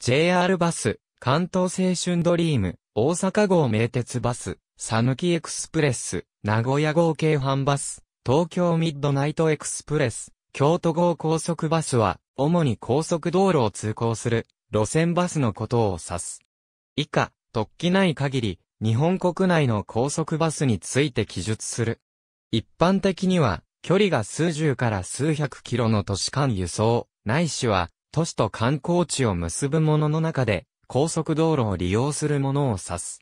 JR バス、関東青春ドリーム、大阪号名鉄バス、さぬきエクスプレス、名古屋号京阪バス、東京ミッドナイトエクスプレス、京都号高速バスは、主に高速道路を通行する、路線バスのことを指す。以下、突起ない限り、日本国内の高速バスについて記述する。一般的には、距離が数十から数百キロの都市間輸送、ないしは、都市と観光地を結ぶものの中で、高速道路を利用するものを指す。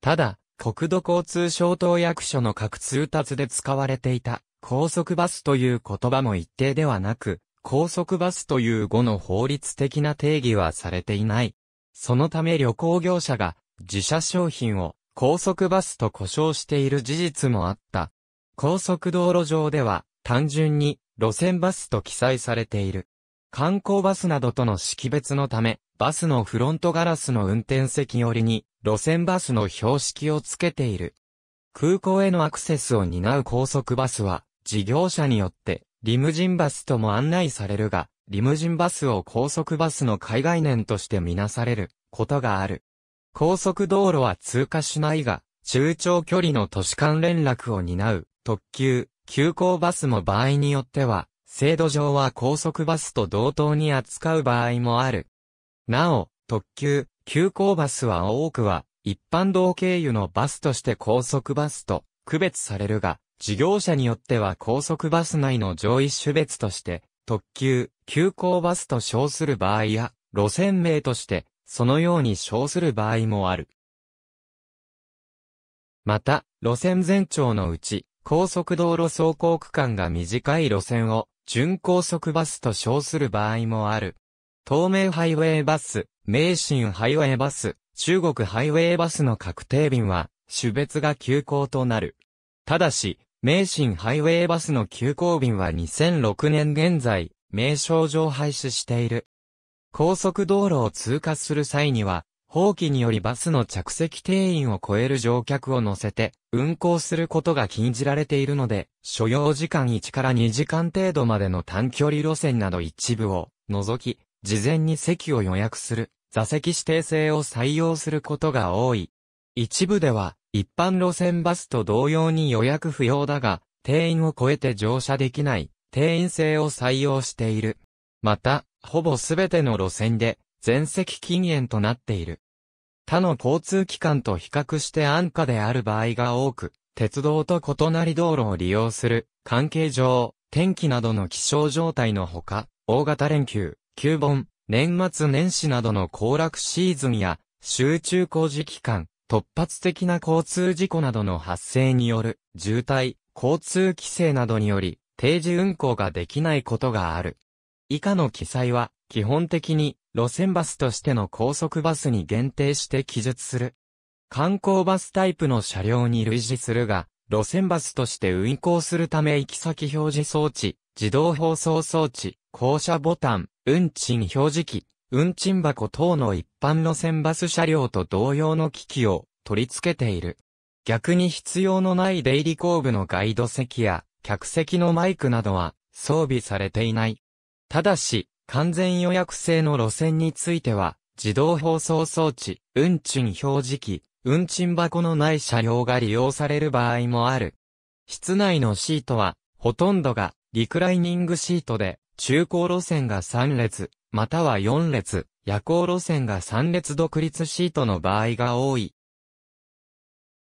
ただ、国土交通省等役所の各通達で使われていた、高速バスという言葉も一定ではなく、高速バスという語の法律的な定義はされていない。そのため旅行業者が自社商品を高速バスと呼称している事実もあった。高速道路上では単純に路線バスと記載されている。観光バスなどとの識別のため、バスのフロントガラスの運転席寄りに、路線バスの標識をつけている。空港へのアクセスを担う高速バスは、事業者によって、リムジンバスとも案内されるが、リムジンバスを高速バスの海外念としてみなされることがある。高速道路は通過しないが、中長距離の都市間連絡を担う特急、急行バスも場合によっては制度上は高速バスと同等に扱う場合もある。なお、特急、急行バスは多くは、一般道経由のバスとして高速バスと区別されるが、事業者によっては高速バス内の上位種別として、特急、急行バスと称する場合や、路線名として、そのように称する場合もある。また、路線全長のうち、高速道路走行区間が短い路線を、準高速バスと称する場合もある。東名ハイウェイバス、名神ハイウェイバス、中国ハイウェイバスの確定便は、種別が休校となる。ただし、名神ハイウェイバスの休校便は2006年現在、名称上廃止している。高速道路を通過する際には、放棄によりバスの着席定員を超える乗客を乗せて、運行することが禁じられているので、所要時間1から2時間程度までの短距離路線など一部を除き、事前に席を予約する、座席指定制を採用することが多い。一部では、一般路線バスと同様に予約不要だが、定員を超えて乗車できない、定員制を採用している。また、ほぼすべての路線で、全席禁煙となっている。他の交通機関と比較して安価である場合が多く、鉄道と異なり道路を利用する、関係上、天気などの気象状態のほか、大型連休、旧盆、年末年始などの行楽シーズンや、集中工事期間、突発的な交通事故などの発生による、渋滞、交通規制などにより、定時運行ができないことがある。以下の記載は、基本的に、路線バスとしての高速バスに限定して記述する。観光バスタイプの車両に類似するが、路線バスとして運行するため行き先表示装置、自動放送装置、降車ボタン、運賃表示機、運賃箱等の一般路線バス車両と同様の機器を取り付けている。逆に必要のない出入り後部のガイド席や客席のマイクなどは装備されていない。ただし、完全予約制の路線については、自動放送装置、運賃表示器、運賃箱のない車両が利用される場合もある。室内のシートは、ほとんどがリクライニングシートで、中高路線が3列、または4列、夜行路線が3列独立シートの場合が多い。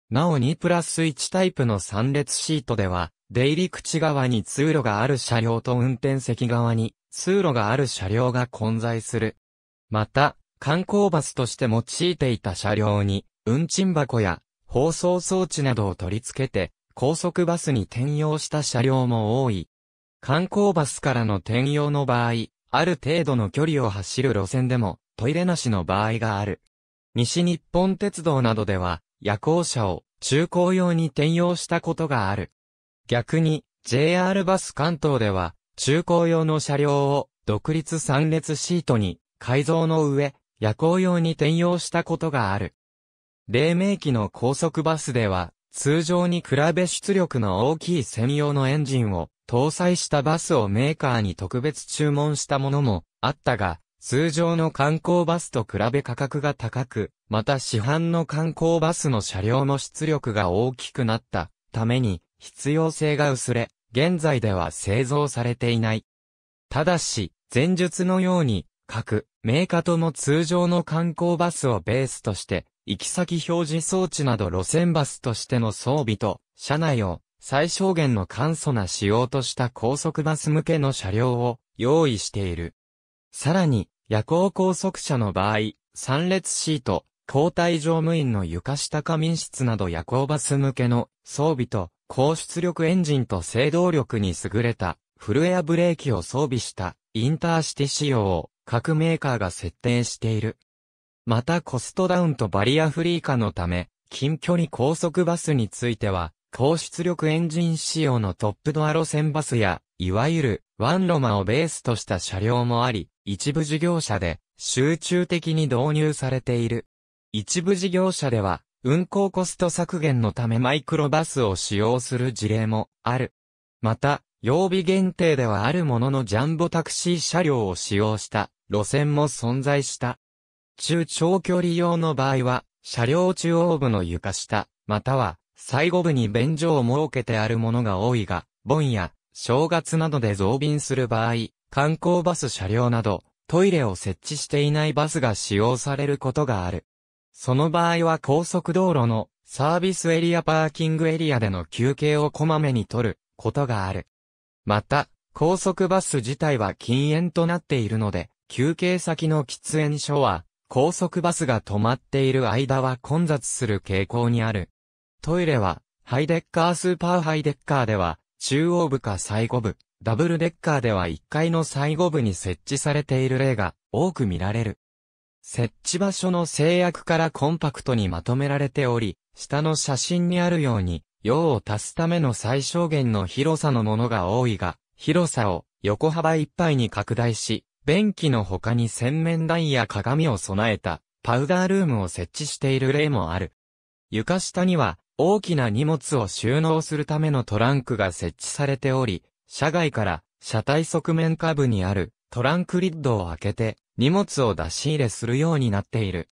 なお2プラス1タイプの3列シートでは、出入り口側に通路がある車両と運転席側に通路がある車両が混在する。また、観光バスとして用いていた車両に、運賃箱や放送装置などを取り付けて、高速バスに転用した車両も多い。観光バスからの転用の場合、ある程度の距離を走る路線でも、トイレなしの場合がある。西日本鉄道などでは、夜行車を中高用に転用したことがある。逆に、JR バス関東では、中高用の車両を独立三列シートに改造の上、夜行用に転用したことがある。黎明期の高速バスでは、通常に比べ出力の大きい専用のエンジンを搭載したバスをメーカーに特別注文したものもあったが、通常の観光バスと比べ価格が高く、また市販の観光バスの車両の出力が大きくなったために必要性が薄れ、現在では製造されていない。ただし、前述のように、各メーカーとも通常の観光バスをベースとして、行き先表示装置など路線バスとしての装備と、車内を最小限の簡素な仕様とした高速バス向けの車両を用意している。さらに、夜行高速車の場合、3列シート、交代乗務員の床下仮眠室など夜行バス向けの装備と高出力エンジンと制動力に優れたフルエアブレーキを装備したインターシティ仕様を各メーカーが設定している。またコストダウンとバリアフリー化のため、近距離高速バスについては、高出力エンジン仕様のトップドア路線バスや、いわゆるワンロマをベースとした車両もあり、一部事業者で集中的に導入されている。一部事業者では、運行コスト削減のためマイクロバスを使用する事例もある。また、曜日限定ではあるもののジャンボタクシー車両を使用した路線も存在した。中長距離用の場合は、車両中央部の床下、または、最後部に便所を設けてあるものが多いが、盆や、正月などで増便する場合、観光バス車両など、トイレを設置していないバスが使用されることがある。その場合は高速道路のサービスエリアパーキングエリアでの休憩をこまめに取ることがある。また、高速バス自体は禁煙となっているので、休憩先の喫煙所は、高速バスが止まっている間は混雑する傾向にある。トイレは、ハイデッカースーパーハイデッカーでは、中央部か最後部、ダブルデッカーでは1階の最後部に設置されている例が多く見られる。設置場所の制約からコンパクトにまとめられており、下の写真にあるように、用を足すための最小限の広さのものが多いが、広さを横幅いっぱいに拡大し、便器の他に洗面台や鏡を備えたパウダールームを設置している例もある。床下には大きな荷物を収納するためのトランクが設置されており、車外から車体側面下部にあるトランクリッドを開けて荷物を出し入れするようになっている。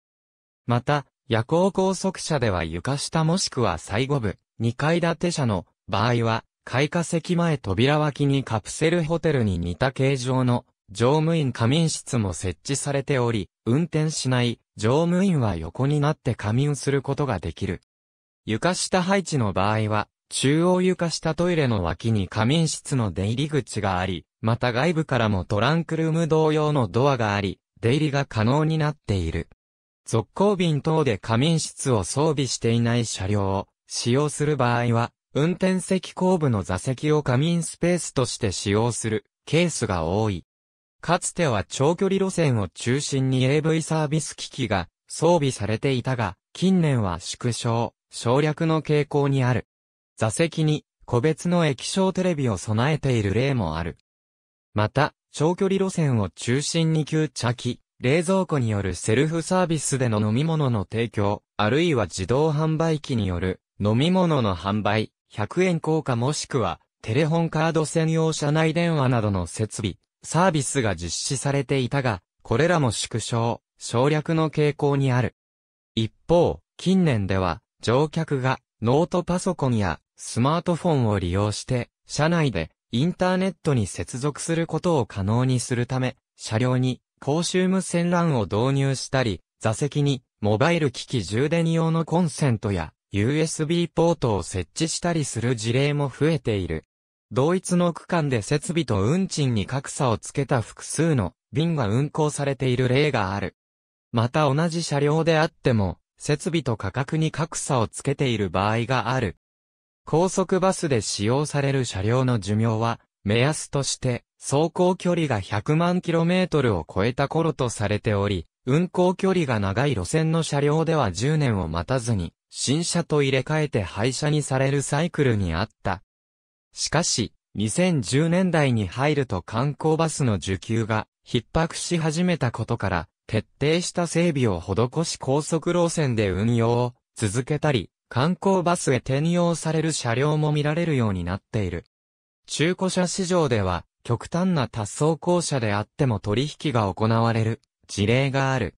また、夜行高速車では床下もしくは最後部、2階建て車の場合は、開花席前扉脇にカプセルホテルに似た形状の乗務員仮眠室も設置されており、運転しない乗務員は横になって仮眠することができる。床下配置の場合は、中央床下トイレの脇に仮眠室の出入り口があり、また外部からもトランクルーム同様のドアがあり、出入りが可能になっている。続行便等で仮眠室を装備していない車両を使用する場合は、運転席後部の座席を仮眠スペースとして使用するケースが多い。かつては長距離路線を中心に AV サービス機器が装備されていたが、近年は縮小、省略の傾向にある。座席に個別の液晶テレビを備えている例もある。また、長距離路線を中心に急着、冷蔵庫によるセルフサービスでの飲み物の提供、あるいは自動販売機による飲み物の販売、100円硬貨もしくは、テレホンカード専用車内電話などの設備、サービスが実施されていたが、これらも縮小、省略の傾向にある。一方、近年では、乗客がノートパソコンやスマートフォンを利用して、車内でインターネットに接続することを可能にするため、車両に公衆無線 LAN を導入したり、座席にモバイル機器充電用のコンセントや USB ポートを設置したりする事例も増えている。同一の区間で設備と運賃に格差をつけた複数の便が運行されている例がある。また同じ車両であっても、設備と価格に格差をつけている場合がある。高速バスで使用される車両の寿命は、目安として、走行距離が100万 km を超えた頃とされており、運行距離が長い路線の車両では10年を待たずに、新車と入れ替えて廃車にされるサイクルにあった。しかし、2010年代に入ると観光バスの需給が逼迫し始めたことから、徹底した整備を施し高速路線で運用を続けたり、観光バスへ転用される車両も見られるようになっている。中古車市場では、極端な多走校舎であっても取引が行われる事例がある。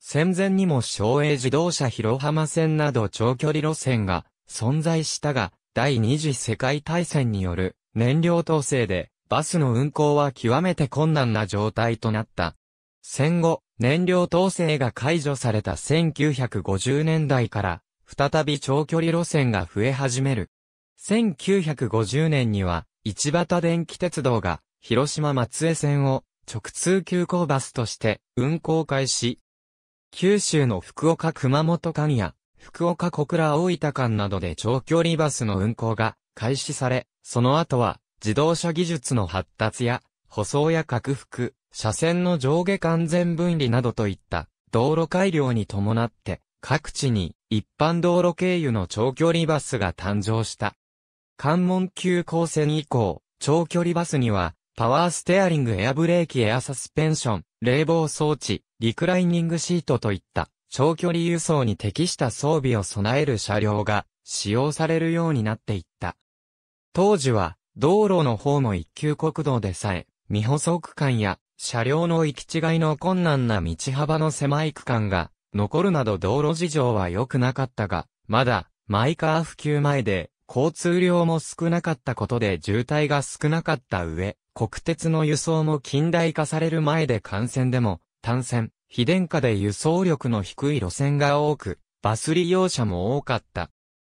戦前にも省営自動車広浜線など長距離路線が存在したが、第二次世界大戦による燃料統制でバスの運行は極めて困難な状態となった。戦後、燃料統制が解除された1950年代から再び長距離路線が増え始める。1950年には、市畑電気鉄道が、広島松江線を直通急行バスとして運行開始。九州の福岡熊本間や、福岡小倉大分間などで長距離バスの運行が開始され、その後は自動車技術の発達や、舗装や拡幅、車線の上下完全分離などといった道路改良に伴って各地に一般道路経由の長距離バスが誕生した。関門急行線以降、長距離バスには、パワーステアリングエアブレーキエアサスペンション、冷房装置、リクライニングシートといった長距離輸送に適した装備を備える車両が使用されるようになっていった。当時は道路の方の一級国道でさえ未補足間や車両の行き違いの困難な道幅の狭い区間が残るなど道路事情は良くなかったが、まだ、マイカー普及前で、交通量も少なかったことで渋滞が少なかった上、国鉄の輸送も近代化される前で幹線でも、単線、非電化で輸送力の低い路線が多く、バス利用者も多かった。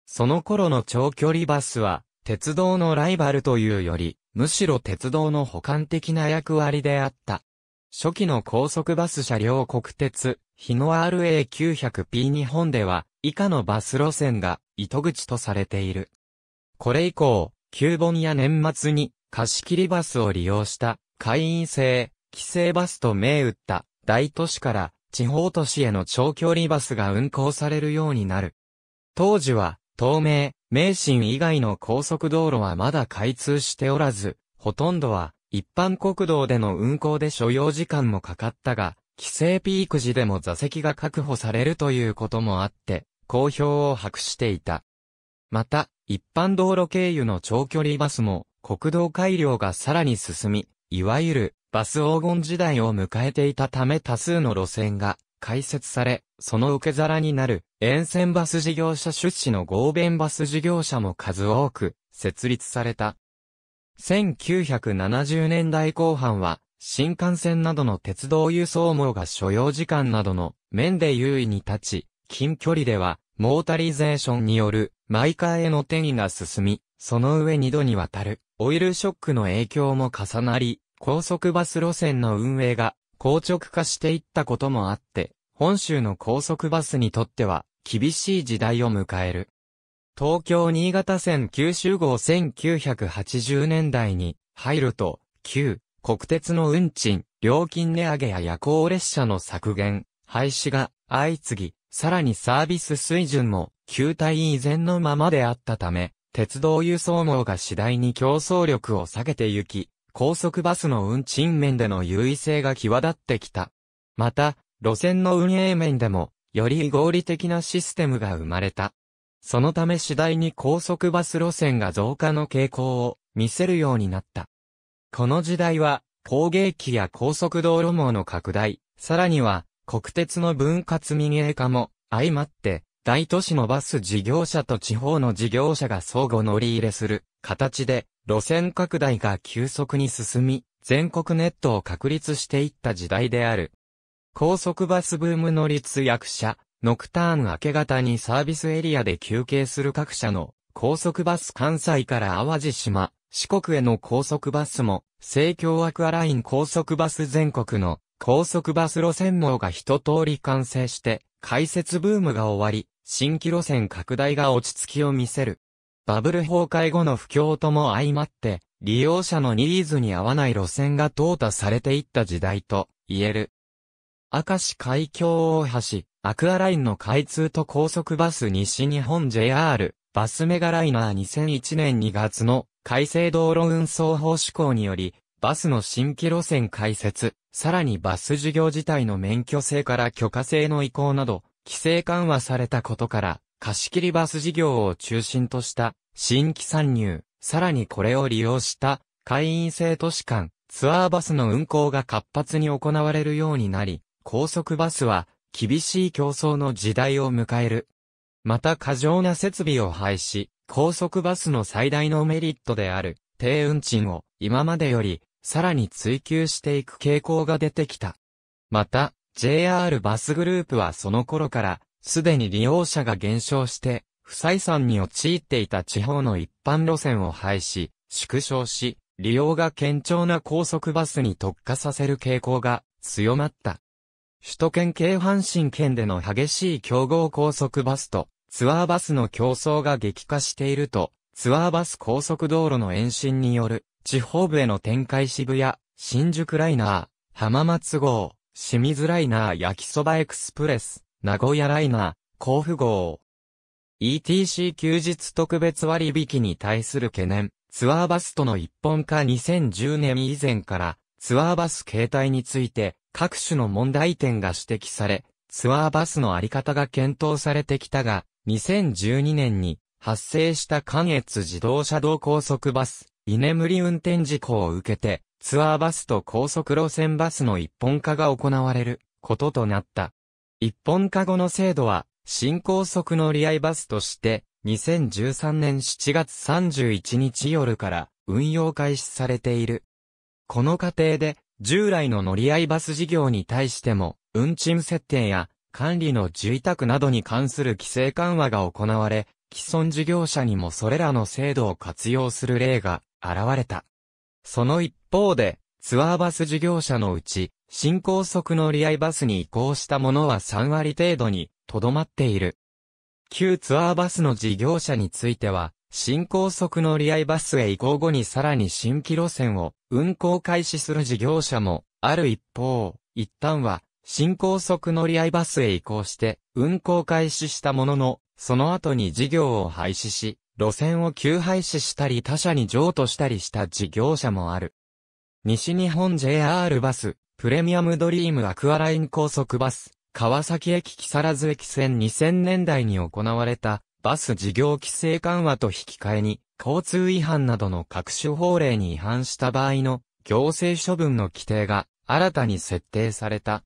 その頃の長距離バスは、鉄道のライバルというより、むしろ鉄道の補完的な役割であった。初期の高速バス車両国鉄、日野 RA900P 日本では以下のバス路線が糸口とされている。これ以降、旧盆や年末に貸し切りバスを利用した会員制、規制バスと銘打った大都市から地方都市への長距離バスが運行されるようになる。当時は、東名、名神以外の高速道路はまだ開通しておらず、ほとんどは一般国道での運行で所要時間もかかったが、規制ピーク時でも座席が確保されるということもあって、好評を博していた。また、一般道路経由の長距離バスも、国道改良がさらに進み、いわゆる、バス黄金時代を迎えていたため多数の路線が開設され、その受け皿になる沿線バス事業者出資の合弁バス事業者も数多く設立された。1970年代後半は新幹線などの鉄道輸送網が所要時間などの面で優位に立ち、近距離では、モータリゼーションによるマイカーへの転移が進み、その上2度にわたるオイルショックの影響も重なり、高速バス路線の運営が硬直化していったこともあって、本州の高速バスにとっては厳しい時代を迎える。東京新潟線九州号1980年代に入ると、旧国鉄の運賃、料金値上げや夜行列車の削減、廃止が相次ぎ、さらにサービス水準も旧体以前のままであったため、鉄道輸送網が次第に競争力を下げてゆき、高速バスの運賃面での優位性が際立ってきた。また、路線の運営面でも、より合理的なシステムが生まれた。そのため次第に高速バス路線が増加の傾向を見せるようになった。この時代は、工芸機や高速道路網の拡大、さらには、国鉄の分割民営化も、相まって、大都市のバス事業者と地方の事業者が相互乗り入れする形で、路線拡大が急速に進み、全国ネットを確立していった時代である。高速バスブームの立役者、ノクターン明け方にサービスエリアで休憩する各社の高速バス関西から淡路島、四国への高速バスも、西京アクアライン高速バス全国の高速バス路線網が一通り完成して、開設ブームが終わり、新規路線拡大が落ち着きを見せる。バブル崩壊後の不況とも相まって、利用者のニーズに合わない路線が淘汰されていった時代と言える。明石海峡大橋、アクアラインの開通と高速バス西日本 JR、バスメガライナー2001年2月の改正道路運送法施行により、バスの新規路線開設、さらにバス事業自体の免許制から許可制の移行など、規制緩和されたことから、貸切バス事業を中心とした新規参入、さらにこれを利用した会員制都市間、ツアーバスの運行が活発に行われるようになり、高速バスは厳しい競争の時代を迎える。また過剰な設備を廃止、高速バスの最大のメリットである低運賃を今までよりさらに追求していく傾向が出てきた。また、JR バスグループはその頃からすでに利用者が減少して不採算に陥っていた地方の一般路線を廃止、縮小し、利用が堅調な高速バスに特化させる傾向が強まった。首都圏京阪神圏での激しい競合高速バスとツアーバスの競争が激化していると、ツアーバス高速道路の延伸による、地方部への展開渋谷、新宿ライナー、浜松号、清水ライナー焼きそばエクスプレス、名古屋ライナー、甲府号。ETC 休日特別割引に対する懸念、ツアーバスとの一本化2010年以前から、ツアーバス形態について、各種の問題点が指摘され、ツアーバスのあり方が検討されてきたが、2012年に発生した関越自動車道高速バス、居眠り運転事故を受けて、ツアーバスと高速路線バスの一本化が行われることとなった。一本化後の制度は、新高速乗り合いバスとして、2013年7月31日夜から運用開始されている。この過程で、従来の乗り合いバス事業に対しても、運賃設定や管理の住宅などに関する規制緩和が行われ、既存事業者にもそれらの制度を活用する例が現れた。その一方で、ツアーバス事業者のうち、新高速乗り合いバスに移行したものは3割程度にとどまっている。旧ツアーバスの事業者については、新高速乗り合いバスへ移行後にさらに新規路線を運行開始する事業者もある一方、一旦は新高速乗り合いバスへ移行して、運行開始したものの、その後に事業を廃止し、路線を急廃止したり他社に譲渡したりした事業者もある。西日本 JR バス、プレミアムドリームアクアライン高速バス、川崎駅木更津駅線2000年代に行われた、バス事業規制緩和と引き換えに、交通違反などの各種法令に違反した場合の、行政処分の規定が、新たに設定された。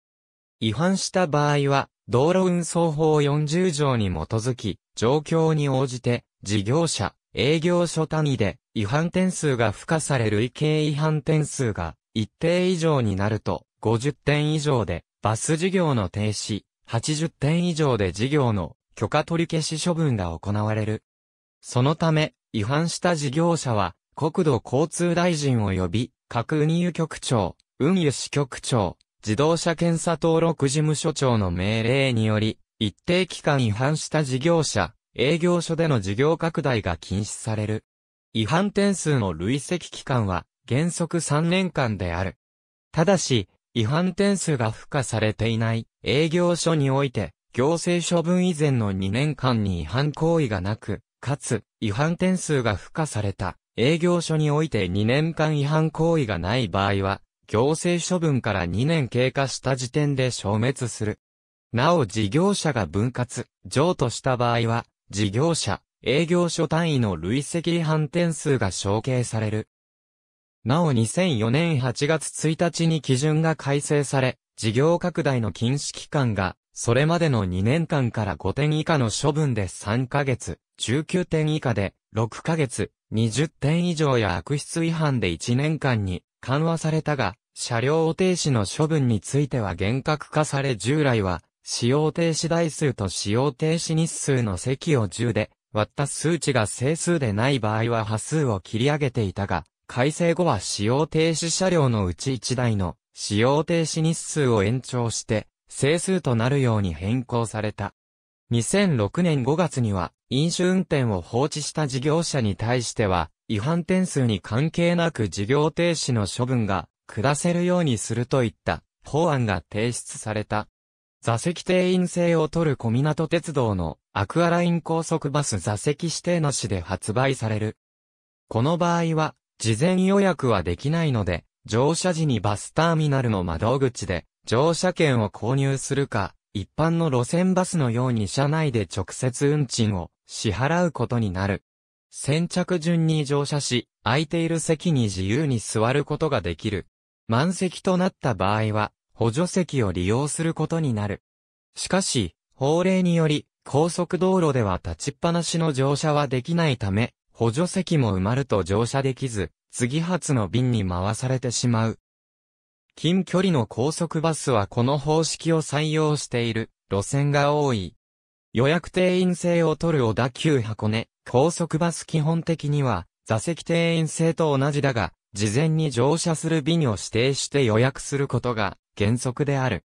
違反した場合は、道路運送法40条に基づき、状況に応じて、事業者、営業所単位で、違反点数が付加され累計違反点数が、一定以上になると、50点以上で、バス事業の停止、80点以上で事業の許可取り消し処分が行われる。そのため、違反した事業者は、国土交通大臣及び、各運輸局長、運輸支局長、自動車検査登録事務所長の命令により、一定期間違反した事業者、営業所での事業拡大が禁止される。違反点数の累積期間は、原則3年間である。ただし、違反点数が付加されていない営業所において、行政処分以前の2年間に違反行為がなく、かつ、違反点数が付加された営業所において2年間違反行為がない場合は、行政処分から2年経過した時点で消滅する。なお事業者が分割、譲渡した場合は、事業者、営業所単位の累積違反点数が承継される。なお2004年8月1日に基準が改正され、事業拡大の禁止期間が、それまでの2年間から5点以下の処分で3ヶ月、19点以下で6ヶ月、20点以上や悪質違反で1年間に緩和されたが、車両停止の処分については厳格化され従来は、使用停止台数と使用停止日数の積を10で、割った数値が整数でない場合は波数を切り上げていたが、改正後は使用停止車両のうち1台の使用停止日数を延長して、整数となるように変更された。2006年5月には、飲酒運転を放置した事業者に対しては、違反点数に関係なく事業停止の処分が下せるようにするといった法案が提出された。座席定員制を取る小港鉄道のアクアライン高速バス座席指定なしで発売される。この場合は、事前予約はできないので、乗車時にバスターミナルの窓口で乗車券を購入するか、一般の路線バスのように車内で直接運賃を支払うことになる。先着順に乗車し、空いている席に自由に座ることができる。満席となった場合は、補助席を利用することになる。しかし、法令により、高速道路では立ちっぱなしの乗車はできないため、補助席も埋まると乗車できず、次発の便に回されてしまう。近距離の高速バスはこの方式を採用している路線が多い。予約定員制を取る小田急箱根、高速バス基本的には座席定員制と同じだが、事前に乗車する便を指定して予約することが原則である。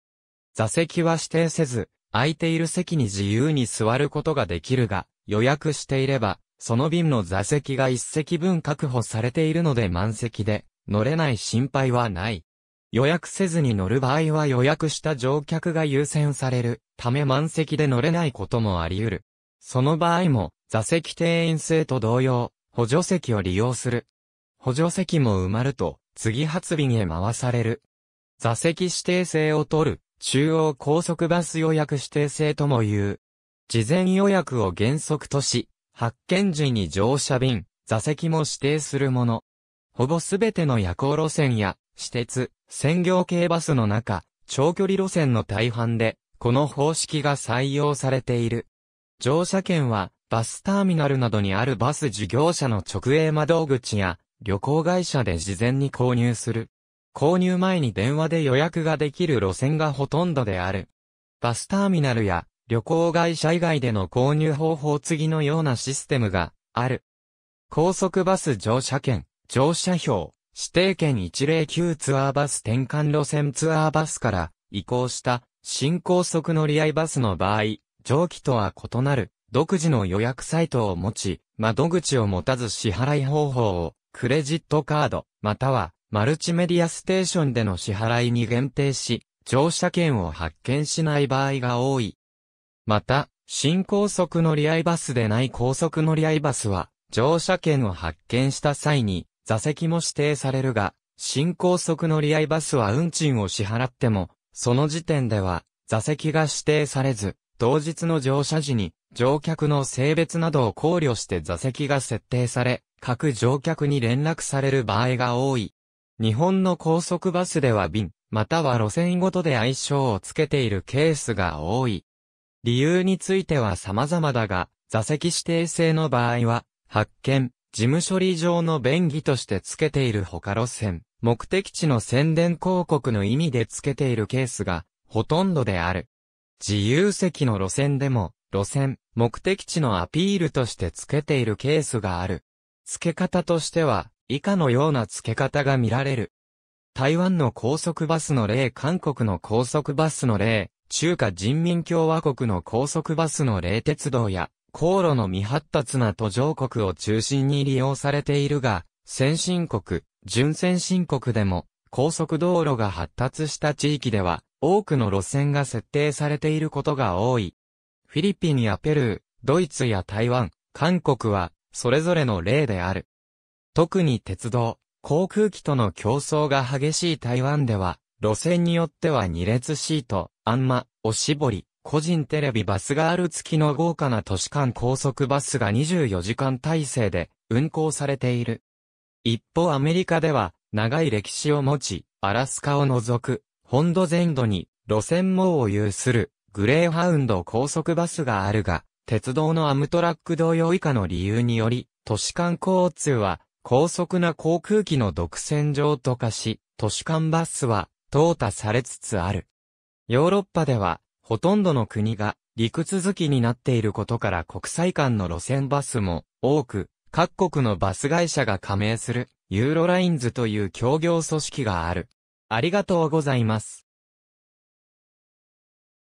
座席は指定せず、空いている席に自由に座ることができるが、予約していれば、その便の座席が一席分確保されているので満席で、乗れない心配はない。予約せずに乗る場合は予約した乗客が優先されるため満席で乗れないこともあり得る。その場合も座席定員制と同様、補助席を利用する補助席も埋まると、次発便へ回される。座席指定制を取る、中央高速バス予約指定制とも言う。事前予約を原則とし、発見時に乗車便、座席も指定するもの。ほぼすべての夜行路線や、私鉄、専業系バスの中、長距離路線の大半で、この方式が採用されている。乗車券は、バスターミナルなどにあるバス事業者の直営窓口や、旅行会社で事前に購入する。購入前に電話で予約ができる路線がほとんどである。バスターミナルや旅行会社以外での購入方法次のようなシステムがある。高速バス乗車券、乗車票、指定券109ツアーバス転換路線ツアーバスから移行した新高速乗り合いバスの場合、上記とは異なる独自の予約サイトを持ち、窓口を持たず支払い方法をクレジットカード、またはマルチメディアステーションでの支払いに限定し、乗車券を発券しない場合が多い。また、新高速乗り合いバスでない高速乗り合いバスは、乗車券を発券した際に、座席も指定されるが、新高速乗り合いバスは運賃を支払っても、その時点では、座席が指定されず、当日の乗車時に、乗客の性別などを考慮して座席が設定され、各乗客に連絡される場合が多い。日本の高速バスでは便、または路線ごとで愛称をつけているケースが多い。理由については様々だが、座席指定制の場合は、発見、事務処理上の便宜としてつけている他路線、目的地の宣伝広告の意味でつけているケースが、ほとんどである。自由席の路線でも、路線、目的地のアピールとして付けているケースがある。付け方としては、以下のような付け方が見られる。台湾の高速バスの例、韓国の高速バスの例、中華人民共和国の高速バスの例鉄道や、航路の未発達な途上国を中心に利用されているが、先進国、準先進国でも、高速道路が発達した地域では、多くの路線が設定されていることが多い。フィリピンやペルー、ドイツや台湾、韓国は、それぞれの例である。特に鉄道、航空機との競争が激しい台湾では、路線によっては2列シート、あんま、おしぼり、個人テレビバスがある月の豪華な都市間高速バスが24時間体制で運行されている。一方アメリカでは長い歴史を持ち、アラスカを除く本土全土に路線網を有するグレーハウンド高速バスがあるが、鉄道のアムトラック同様以下の理由により、都市間交通は高速な航空機の独占上と化し、都市間バスは淘汰されつつある。ヨーロッパでは、ほとんどの国が陸続きになっていることから国際間の路線バスも多く、各国のバス会社が加盟するユーロラインズという協業組織がある。ありがとうございます。